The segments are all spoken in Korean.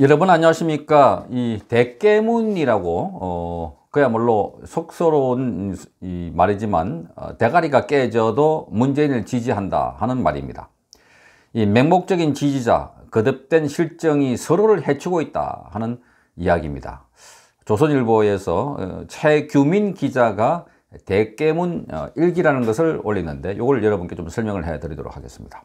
여러분 안녕하십니까 이 대깨문이라고 어, 그야말로 속서로운 말이지만 어, 대가리가 깨져도 문재인을 지지한다 하는 말입니다 이 맹목적인 지지자 거듭된 실정이 서로를 해치고 있다 하는 이야기입니다 조선일보에서 어, 최규민 기자가 대깨문 어, 일기라는 것을 올리는데 이걸 여러분께 좀 설명을 해 드리도록 하겠습니다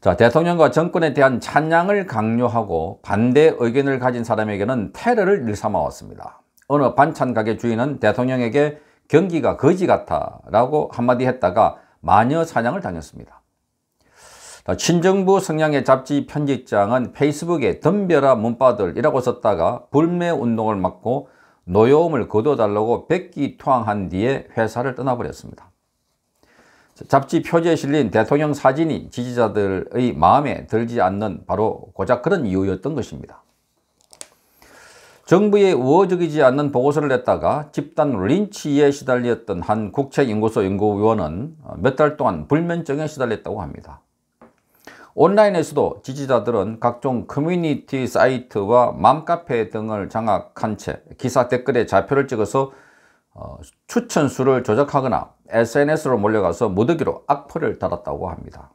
자, 대통령과 정권에 대한 찬양을 강요하고 반대 의견을 가진 사람에게는 테러를 일삼아 왔습니다. 어느 반찬 가게 주인은 대통령에게 경기가 거지 같아 라고 한마디 했다가 마녀 사냥을 당했습니다. 자, 친정부 성향의 잡지 편집장은 페이스북에 덤벼라 문바들이라고 썼다가 불매운동을 막고 노여움을 거둬달라고 백기투항한 뒤에 회사를 떠나버렸습니다. 잡지 표지에 실린 대통령 사진이 지지자들의 마음에 들지 않는 바로 고작 그런 이유였던 것입니다. 정부에 우호적이지 않는 보고서를 냈다가 집단 린치에 시달렸던 한 국책연구소 연구위원은 몇 달 동안 불면증에 시달렸다고 합니다. 온라인에서도 지지자들은 각종 커뮤니티 사이트와 맘카페 등을 장악한 채 기사 댓글에 좌표를 찍어서 어, 추천 수를 조작하거나 SNS로 몰려가서 무더기로 악플을 달았다고 합니다.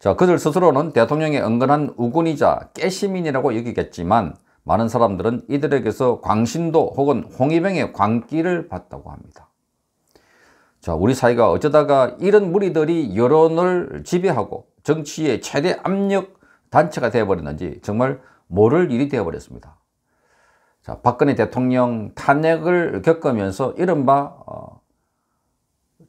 자, 그들 스스로는 대통령의 은근한 우군이자 깨시민이라고 여기겠지만 많은 사람들은 이들에게서 광신도 혹은 홍위병의 광기를 봤다고 합니다. 자, 우리 사회가 어쩌다가 이런 무리들이 여론을 지배하고 정치의 최대 압력 단체가 되어버렸는지 정말 모를 일이 되어버렸습니다. 자, 박근혜 대통령 탄핵을 겪으면서 이른바 어,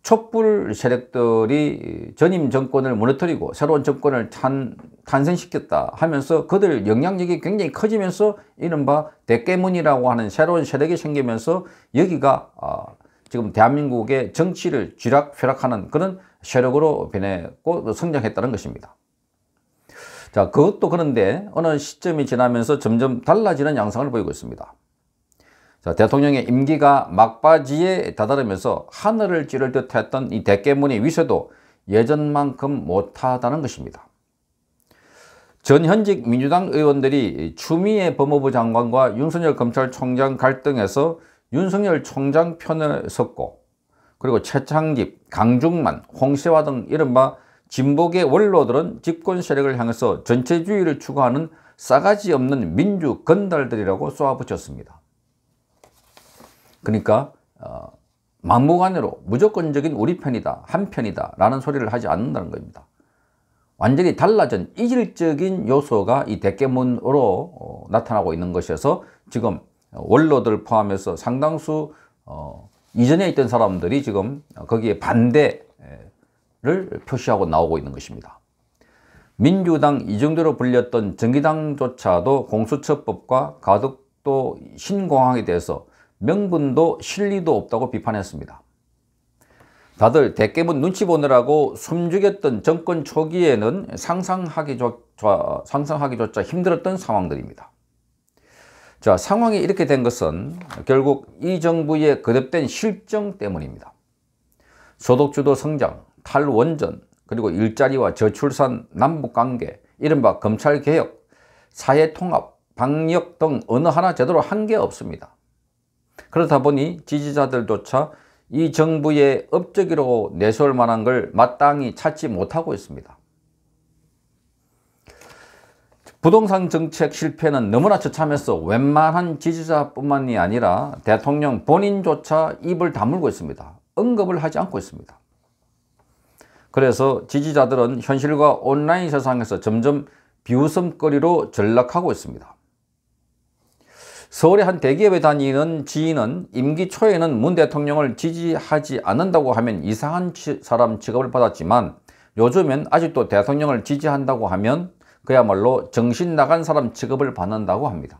촛불 세력들이 전임 정권을 무너뜨리고 새로운 정권을 탄, 탄생시켰다 하면서 그들 영향력이 굉장히 커지면서 이른바 대깨문이라고 하는 새로운 세력이 생기면서 여기가 어, 지금 대한민국의 정치를 쥐락펴락하는 그런 세력으로 변했고 성장했다는 것입니다. 자, 그것도 그런데 어느 시점이 지나면서 점점 달라지는 양상을 보이고 있습니다. 자, 대통령의 임기가 막바지에 다다르면서 하늘을 찌를 듯 했던 이 대깨문의 위세도 예전만큼 못하다는 것입니다. 전현직 민주당 의원들이 추미애 법무부 장관과 윤석열 검찰총장 갈등에서 윤석열 총장 편을 섰고 그리고 최창립, 강중만, 홍세화 등 이른바 진보계 원로들은 집권 세력을 향해서 전체주의를 추구하는 싸가지 없는 민주 건달들이라고 쏘아붙였습니다. 그러니까 어, 만무관으로 무조건적인 우리 편이다, 한 편이다 라는 소리를 하지 않는다는 겁니다. 완전히 달라진 이질적인 요소가 이 대깨문으로 어, 나타나고 있는 것이어서 지금 원로들 포함해서 상당수 어, 이전에 있던 사람들이 지금 거기에 반대 를 표시하고 나오고 있는 것입니다. 민주당 이정도로 불렸던 정의당조차도 공수처법과 가덕도 신공항에 대해서 명분도 실리도 없다고 비판했습니다. 다들 대깨문 눈치 보느라고 숨죽였던 정권 초기에는 상상하기조차, 상상하기조차 힘들었던 상황들입니다. 자, 상황이 이렇게 된 것은 결국 이 정부의 거듭된 실정 때문입니다. 소득주도 성장, 탈원전, 그리고 일자리와 저출산, 남북관계, 이른바 검찰개혁, 사회통합, 방역 등 어느 하나 제대로 한 게 없습니다. 그렇다 보니 지지자들조차 이 정부의 업적이라고 내세울 만한 걸 마땅히 찾지 못하고 있습니다. 부동산 정책 실패는 너무나 처참해서 웬만한 지지자뿐만이 아니라 대통령 본인조차 입을 다물고 있습니다. 언급을 하지 않고 있습니다. 그래서 지지자들은 현실과 온라인 세상에서 점점 비웃음거리로 전락하고 있습니다. 서울의 한 대기업에 다니는 지인은 임기 초에는 문 대통령을 지지하지 않는다고 하면 이상한 사람 직업을 받았지만 요즘엔 아직도 대통령을 지지한다고 하면 그야말로 정신 나간 사람 직업을 받는다고 합니다.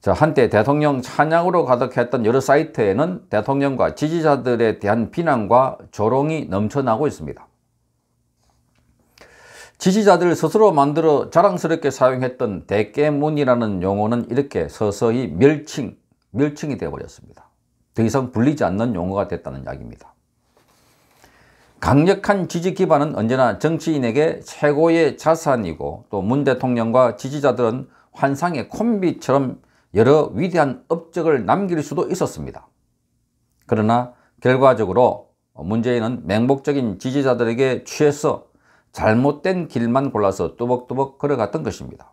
자, 한때 대통령 찬양으로 가득했던 여러 사이트에는 대통령과 지지자들에 대한 비난과 조롱이 넘쳐나고 있습니다. 지지자들 스스로 만들어 자랑스럽게 사용했던 대깨문이라는 용어는 이렇게 서서히 멸칭, 멸칭이 되어버렸습니다. 더 이상 불리지 않는 용어가 됐다는 이야기입니다. 강력한 지지 기반은 언제나 정치인에게 최고의 자산이고 또 문 대통령과 지지자들은 환상의 콤비처럼 여러 위대한 업적을 남길 수도 있었습니다. 그러나 결과적으로 문재인은 맹목적인 지지자들에게 취해서 잘못된 길만 골라서 뚜벅뚜벅 걸어갔던 것입니다.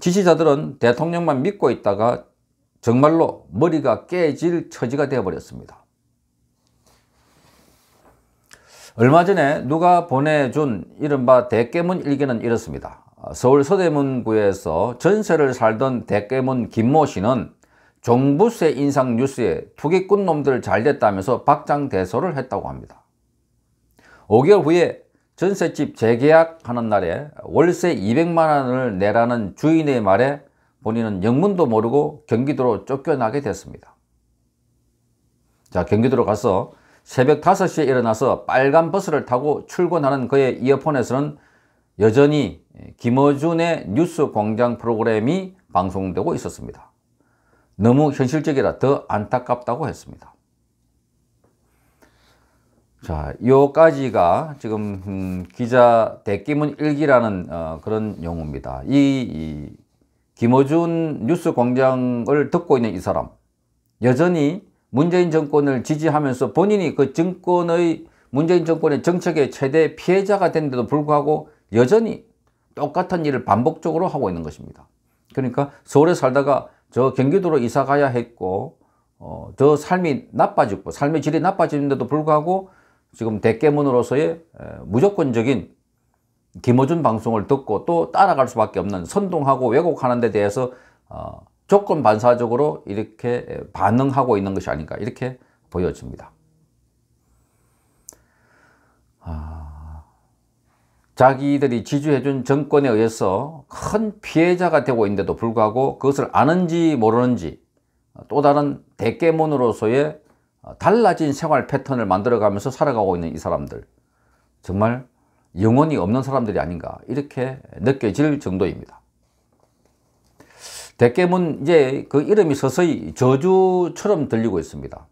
지지자들은 대통령만 믿고 있다가 정말로 머리가 깨질 처지가 되어버렸습니다. 얼마 전에 누가 보내준 이른바 대깨문 일기는 이렇습니다. 서울 서대문구에서 전세를 살던 대깨문 김모 씨는 종부세 인상 뉴스에 투기꾼 놈들 잘 됐다면서 박장대소를 했다고 합니다. 5개월 후에 전셋집 재계약하는 날에 월세 200만 원을 내라는 주인의 말에 본인은 영문도 모르고 경기도로 쫓겨나게 됐습니다. 자 경기도로 가서 새벽 5시에 일어나서 빨간 버스를 타고 출근하는 그의 이어폰에서는 여전히 김어준의 뉴스 광장 프로그램이 방송되고 있었습니다. 너무 현실적이라 더 안타깝다고 했습니다. 자, 요까지가 지금 음, 기자 대기문 일기라는 어, 그런 용어입니다. 이, 이 김어준 뉴스 광장을 듣고 있는 이 사람 여전히 문재인 정권을 지지하면서 본인이 그 정권의 문재인 정권의 정책의 최대 피해자가 된데도 불구하고 여전히 똑같은 일을 반복적으로 하고 있는 것입니다. 그러니까 서울에 살다가 저 경기도로 이사 가야 했고 어, 저 삶이 나빠지고 삶의 질이 나빠지는데도 불구하고 지금 대깨문으로서의 무조건적인 김어준 방송을 듣고 또 따라갈 수밖에 없는 선동하고 왜곡하는 데 대해서 어, 조건 반사적으로 이렇게 반응하고 있는 것이 아닌가 이렇게 보여집니다. 아... 자기들이 지지해준 정권에 의해서 큰 피해자가 되고 있는데도 불구하고 그것을 아는지 모르는지 또 다른 대깨문으로서의 달라진 생활 패턴을 만들어가면서 살아가고 있는 이 사람들 정말 영혼이 없는 사람들이 아닌가 이렇게 느껴질 정도입니다. 대깨문 이제 그 이름이 서서히 저주처럼 들리고 있습니다.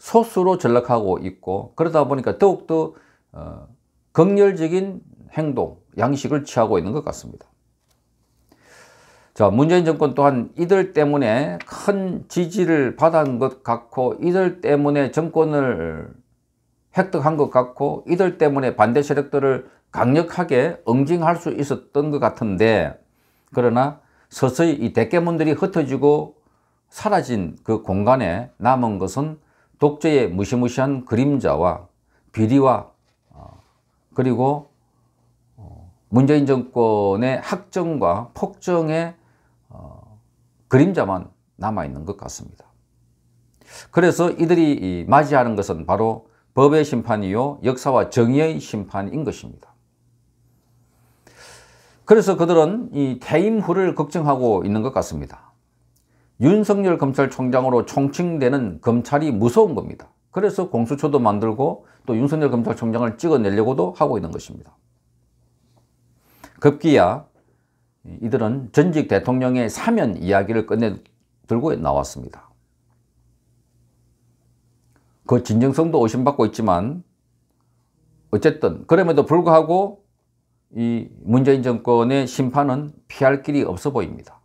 소수로 전락하고 있고 그러다 보니까 더욱더 어, 극렬적인 행동, 양식을 취하고 있는 것 같습니다. 자, 문재인 정권 또한 이들 때문에 큰 지지를 받은 것 같고 이들 때문에 정권을 획득한 것 같고 이들 때문에 반대 세력들을 강력하게 응징할 수 있었던 것 같은데 그러나 서서히 이 대깨문들이 흩어지고 사라진 그 공간에 남은 것은 독재의 무시무시한 그림자와 비리와 어, 그리고 문재인 정권의 학정과 폭정의 어, 그림자만 남아있는 것 같습니다. 그래서 이들이 맞이하는 것은 바로 법의 심판이요 역사와 정의의 심판인 것입니다. 그래서 그들은 이 퇴임 후를 걱정하고 있는 것 같습니다. 윤석열 검찰총장으로 총칭되는 검찰이 무서운 겁니다. 그래서 공수처도 만들고 또 윤석열 검찰총장을 찍어내려고도 하고 있는 것입니다. 급기야 이들은 전직 대통령의 사면 이야기를 꺼내 들고 나왔습니다. 그 진정성도 의심받고 있지만 어쨌든 그럼에도 불구하고 이 문재인 정권의 심판은 피할 길이 없어 보입니다.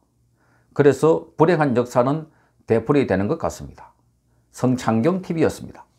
그래서 불행한 역사는 되풀이 되는 것 같습니다. 성창경TV였습니다.